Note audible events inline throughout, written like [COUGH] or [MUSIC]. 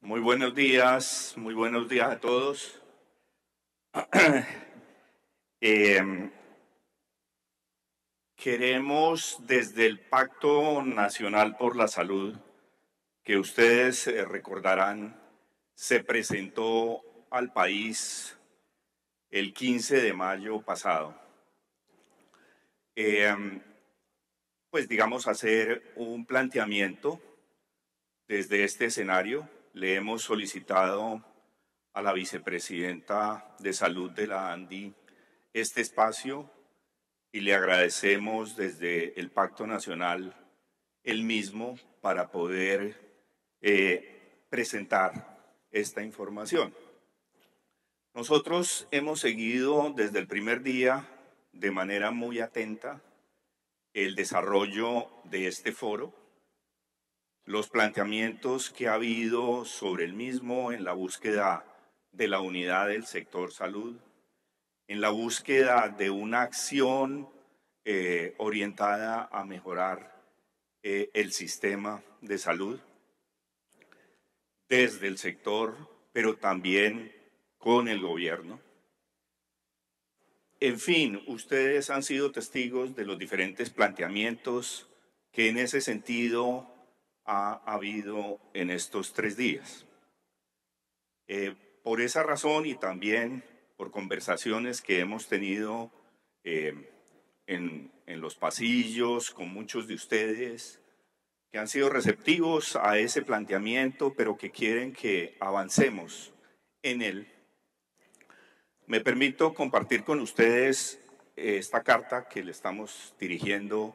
Muy buenos días, muy buenos días a todos. [CLEARS THROAT] Eh, queremos desde el Pacto Nacional por la Salud, que ustedes eh, recordarán, se presentó al país el 15 de mayo pasado. Eh, pues digamos, hacer un planteamiento desde este escenario le hemos solicitado a la vicepresidenta de salud de la ANDI este espacio y le agradecemos desde el Pacto Nacional el mismo para poder eh, presentar esta información. Nosotros hemos seguido desde el primer día de manera muy atenta el desarrollo de este foro los planteamientos que ha habido sobre el mismo en la búsqueda de la unidad del sector salud, en la búsqueda de una acción eh, orientada a mejorar eh, el sistema de salud desde el sector, pero también con el gobierno. En fin, ustedes han sido testigos de los diferentes planteamientos que en ese sentido ha habido en estos tres días. Eh, por esa razón y también por conversaciones que hemos tenido eh, en, en los pasillos con muchos de ustedes, que han sido receptivos a ese planteamiento, pero que quieren que avancemos en él. Me permito compartir con ustedes eh, esta carta que le estamos dirigiendo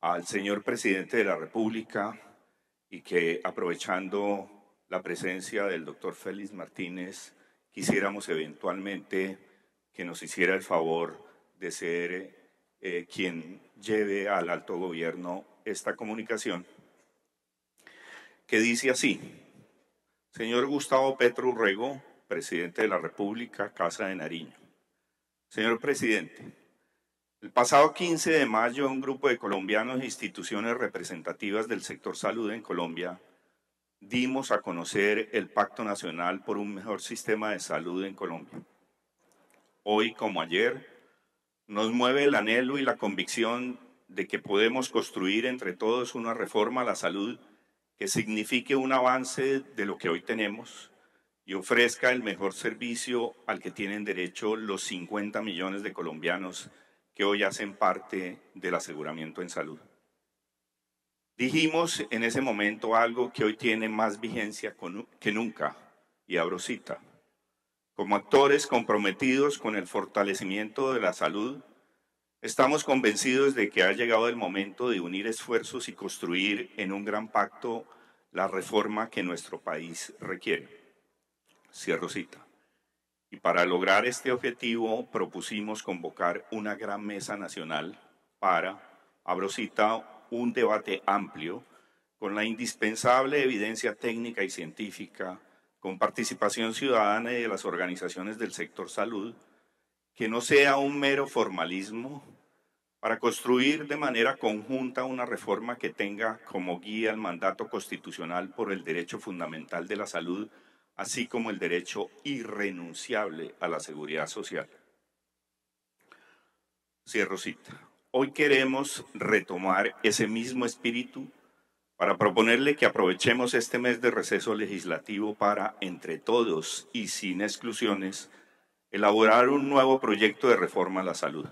al señor presidente de la República, y que aprovechando la presencia del doctor Félix Martínez, quisiéramos eventualmente que nos hiciera el favor de ser eh, quien lleve al alto gobierno esta comunicación, que dice así, señor Gustavo Petro Urrego, presidente de la República, Casa de Nariño. Señor presidente, el pasado 15 de mayo, un grupo de colombianos e instituciones representativas del sector salud en Colombia dimos a conocer el Pacto Nacional por un Mejor Sistema de Salud en Colombia. Hoy como ayer, nos mueve el anhelo y la convicción de que podemos construir entre todos una reforma a la salud que signifique un avance de lo que hoy tenemos y ofrezca el mejor servicio al que tienen derecho los 50 millones de colombianos que hoy hacen parte del aseguramiento en salud. Dijimos en ese momento algo que hoy tiene más vigencia que nunca, y abro cita. Como actores comprometidos con el fortalecimiento de la salud, estamos convencidos de que ha llegado el momento de unir esfuerzos y construir en un gran pacto la reforma que nuestro país requiere. Cierro cita. Para lograr este objetivo propusimos convocar una gran mesa nacional para, abro cita, un debate amplio con la indispensable evidencia técnica y científica, con participación ciudadana y de las organizaciones del sector salud, que no sea un mero formalismo para construir de manera conjunta una reforma que tenga como guía el mandato constitucional por el derecho fundamental de la salud así como el derecho irrenunciable a la seguridad social. Cierro cita. Hoy queremos retomar ese mismo espíritu para proponerle que aprovechemos este mes de receso legislativo para, entre todos y sin exclusiones, elaborar un nuevo proyecto de reforma a la salud.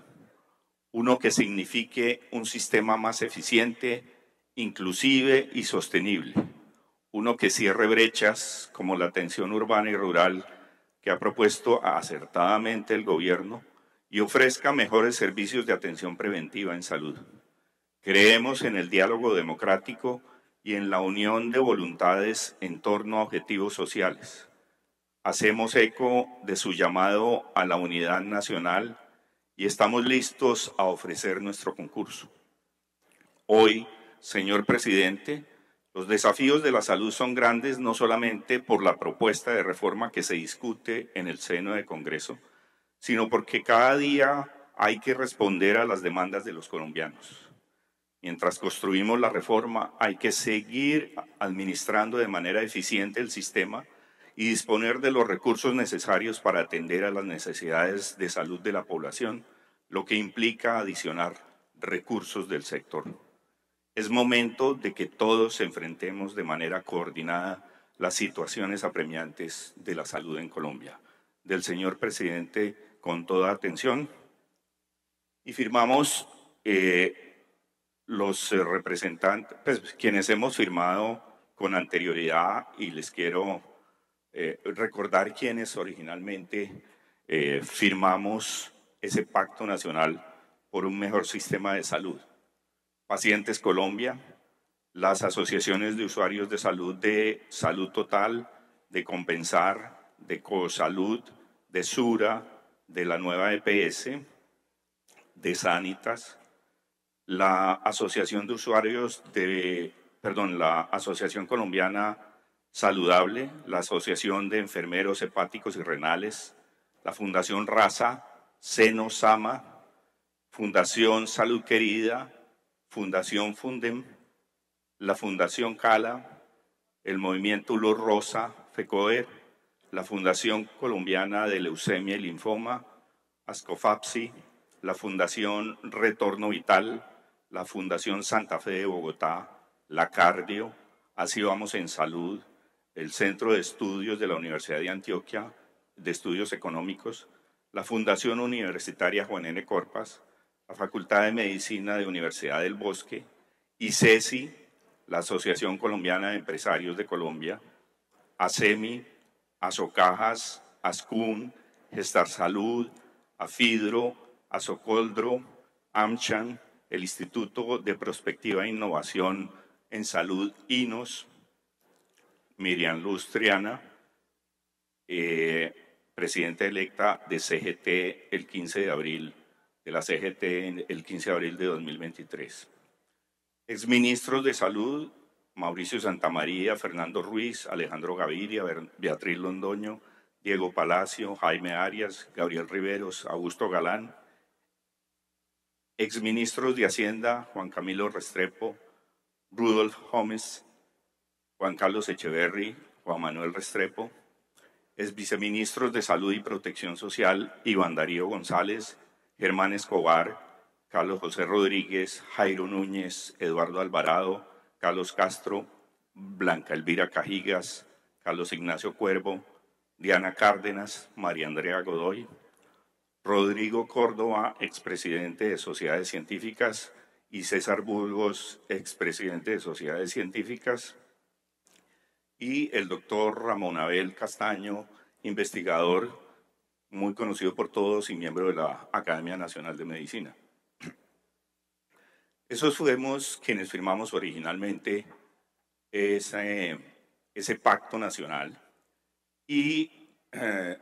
Uno que signifique un sistema más eficiente, inclusive y sostenible uno que cierre brechas como la atención urbana y rural que ha propuesto acertadamente el gobierno y ofrezca mejores servicios de atención preventiva en salud. Creemos en el diálogo democrático y en la unión de voluntades en torno a objetivos sociales. Hacemos eco de su llamado a la unidad nacional y estamos listos a ofrecer nuestro concurso. Hoy, señor presidente, los desafíos de la salud son grandes no solamente por la propuesta de reforma que se discute en el seno del Congreso, sino porque cada día hay que responder a las demandas de los colombianos. Mientras construimos la reforma, hay que seguir administrando de manera eficiente el sistema y disponer de los recursos necesarios para atender a las necesidades de salud de la población, lo que implica adicionar recursos del sector es momento de que todos enfrentemos de manera coordinada las situaciones apremiantes de la salud en Colombia. Del señor presidente, con toda atención. Y firmamos eh, los representantes, pues, quienes hemos firmado con anterioridad, y les quiero eh, recordar quienes originalmente eh, firmamos ese pacto nacional por un mejor sistema de salud. Pacientes Colombia, las asociaciones de usuarios de salud de Salud Total, de Compensar, de Cosalud, de Sura, de la nueva EPS, de Sanitas, la Asociación de Usuarios de, perdón, la Asociación Colombiana Saludable, la Asociación de Enfermeros Hepáticos y Renales, la Fundación Raza, Seno Sama, Fundación Salud Querida, Fundación Fundem, la Fundación Cala, el Movimiento Luz Rosa, FECOER, la Fundación Colombiana de Leucemia y Linfoma, ASCOFAPSI, la Fundación Retorno Vital, la Fundación Santa Fe de Bogotá, la Cardio, Así Vamos en Salud, el Centro de Estudios de la Universidad de Antioquia de Estudios Económicos, la Fundación Universitaria Juan N. Corpas, la Facultad de Medicina de Universidad del Bosque, y CESI, la Asociación Colombiana de Empresarios de Colombia, ASEMI, ASOCAJAS, ASCUN, Gestar Salud, AFIDRO, ASOCOLDRO, AMCHAN, el Instituto de Prospectiva e Innovación en Salud, INOS, Miriam Lustriana, eh, presidenta electa de CGT el 15 de abril de la CGT el 15 de abril de 2023. Exministros de Salud, Mauricio Santamaría, Fernando Ruiz, Alejandro Gaviria, Beatriz Londoño, Diego Palacio, Jaime Arias, Gabriel Riveros, Augusto Galán, exministros de Hacienda, Juan Camilo Restrepo, Rudolf Gómez, Juan Carlos Echeverry, Juan Manuel Restrepo, exviceministros de Salud y Protección Social, Iván Darío González, Germán Escobar, Carlos José Rodríguez, Jairo Núñez, Eduardo Alvarado, Carlos Castro, Blanca Elvira Cajigas, Carlos Ignacio Cuervo, Diana Cárdenas, María Andrea Godoy, Rodrigo Córdoba, expresidente de Sociedades Científicas, y César Burgos, expresidente de Sociedades Científicas, y el doctor Ramón Abel Castaño, investigador muy conocido por todos y miembro de la Academia Nacional de Medicina. Esos fuimos quienes firmamos originalmente ese, pacto nacional y eh,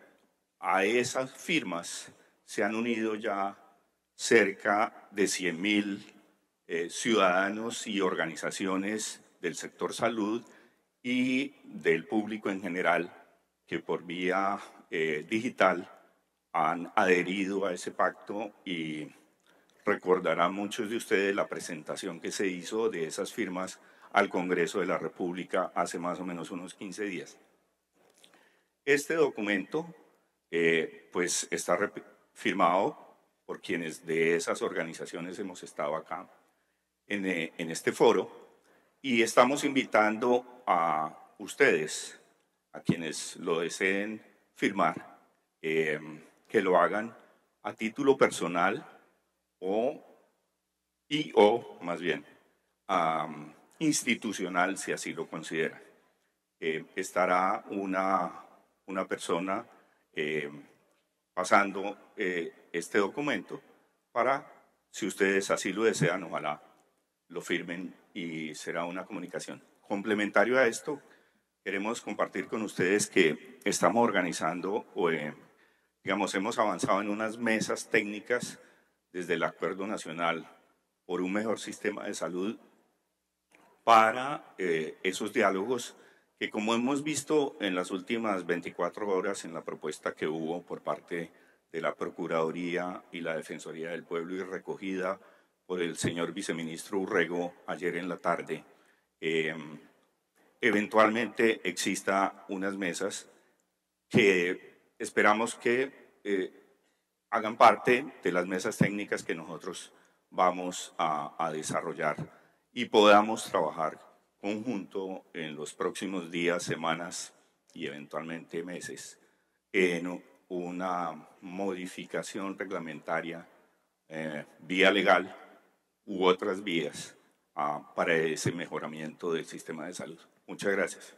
a esas firmas se han unido ya cerca de 100.000 mil eh, ciudadanos y organizaciones del sector salud y del público en general que por vía eh, digital han adherido a ese pacto y recordarán muchos de ustedes la presentación que se hizo de esas firmas al Congreso de la República hace más o menos unos 15 días. Este documento eh, pues está firmado por quienes de esas organizaciones hemos estado acá en, eh, en este foro y estamos invitando a ustedes, a quienes lo deseen firmar, eh, que lo hagan a título personal o, y o, más bien, institucional, si así lo considera. Eh, estará una, persona eh, pasando este documento para, si ustedes así lo desean, ojalá lo firmen y será una comunicación. Complementario a esto, Queremos compartir con ustedes que estamos organizando, eh, digamos, hemos avanzado en unas mesas técnicas desde el Acuerdo Nacional por un mejor sistema de salud para eh, esos diálogos que como hemos visto en las últimas 24 horas en la propuesta que hubo por parte de la Procuraduría y la Defensoría del Pueblo y recogida por el señor viceministro Urrego ayer en la tarde, eh, eventualmente exista unas mesas que esperamos que eh, hagan parte de las mesas técnicas que nosotros vamos a, desarrollar y podamos trabajar conjunto en los próximos días, semanas y eventualmente meses en una modificación reglamentaria eh, vía legal u otras vías ah, para ese mejoramiento del sistema de salud. Muchas gracias.